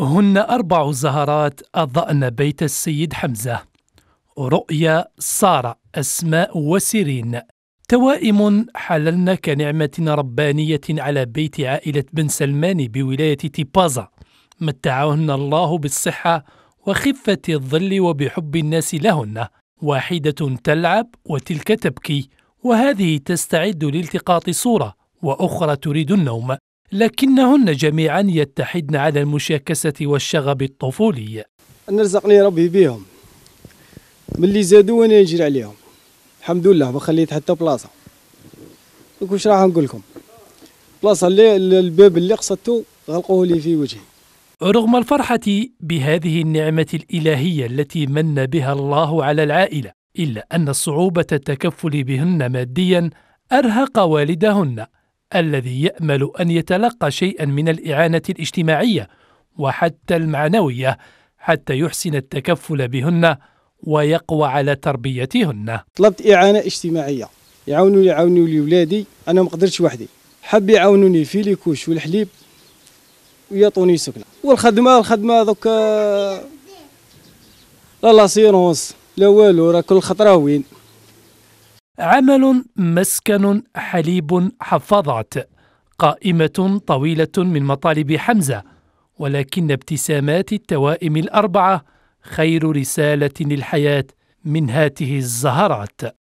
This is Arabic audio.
هن أربع زهرات أضأن بيت السيد حمزة رؤيا سارة أسماء وسيرين توائم حللن كنعمة ربانية على بيت عائلة بن سلمان بولاية تيبازا متعهن الله بالصحة وخفة الظل وبحب الناس لهن واحدة تلعب وتلك تبكي وهذه تستعد لالتقاط صورة وأخرى تريد النوم لكنهن جميعا يتحدن على المشاكسة والشغب الطفولي أن رزقني ربي بهم من اللي زادوا وانا نجري عليهم الحمد لله ما خليت حتى بلاصة واش راح نقول لكم بلاصة اللي الباب اللي قصدته غلقوه لي في وجهي رغم الفرحة بهذه النعمة الإلهية التي من بها الله على العائلة إلا أن صعوبة التكفل بهن ماديا أرهق والدهن الذي يامل ان يتلقى شيئا من الاعانه الاجتماعيه وحتى المعنويه حتى يحسن التكفل بهن ويقوى على تربيتهن. طلبت اعانه اجتماعيه يعاونوني يعاونوا لي ولادي انا ما قدرتش وحدي حب يعاونوني في ليكوش والحليب ويعطوني سكنه والخدمه الخدمه دوكا لا لاسيرونس لا والو راه كل خطره وين عمل مسكن حليب حفاظات قائمة طويلة من مطالب حمزة ولكن ابتسامات التوائم الأربعة خير رسالة للحياة من هاته الزهرات